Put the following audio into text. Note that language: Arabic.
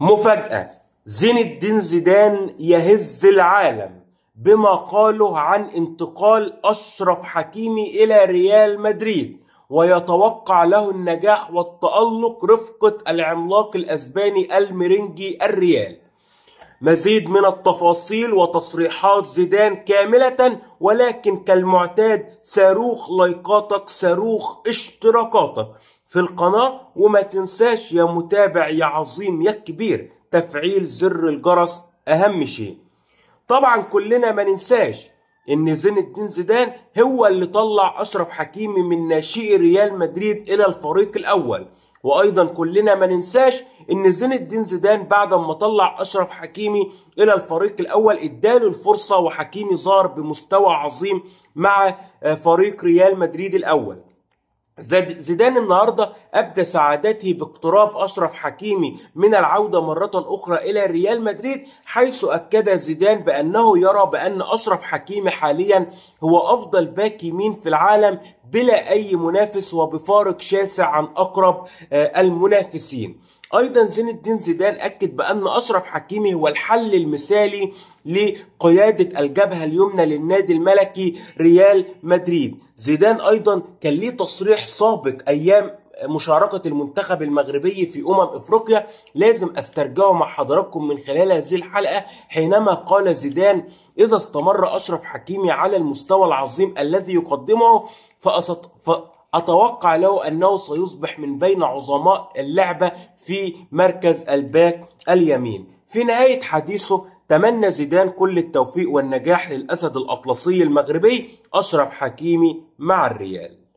مفاجأة زين الدين زيدان يهز العالم بما قاله عن انتقال أشرف حكيمي إلى ريال مدريد ويتوقع له النجاح والتألق رفقة العملاق الأسباني المرنجي الريال مزيد من التفاصيل وتصريحات زيدان كاملة ولكن كالمعتاد صاروخ لايكاتك صاروخ اشتراكاتك في القناة وما تنساش يا متابع يا عظيم يا كبير تفعيل زر الجرس أهم شيء طبعا كلنا ما ننساش ان زين الدين زيدان هو اللي طلع اشرف حكيمي من ناشئي ريال مدريد الى الفريق الاول وايضا كلنا ما ننساش ان زين الدين زيدان بعد ما طلع اشرف حكيمي الى الفريق الاول اداله الفرصه وحكيمي ظهر بمستوى عظيم مع آه، فريق ريال مدريد الاول زيدان النهارده ابدى سعادته باقتراب اشرف حكيمي من العوده مره اخرى الى ريال مدريد حيث اكد زيدان بانه يرى بان اشرف حكيمي حاليا هو افضل باك يمين في العالم بلا أي منافس وبفارق شاسع عن أقرب آه، المنافسين ايضا زين الدين زيدان اكد بان اشرف حكيمي هو الحل المثالي لقياده الجبهه اليمنى للنادي الملكي ريال مدريد زيدان ايضا كان ليه تصريح سابق ايام مشاركة المنتخب المغربي في أمم إفريقيا لازم أسترجعه مع حضراتكم من خلال هذه الحلقة حينما قال زيدان إذا استمر أشرف حكيمي على المستوى العظيم الذي يقدمه فأسط... ف... أتوقع له أنه سيصبح من بين عظماء اللعبة في مركز الباك اليمين في نهاية حديثه تمنى زيدان كل التوفيق والنجاح للأسد الأطلسي المغربي أشرف حكيمي مع الريال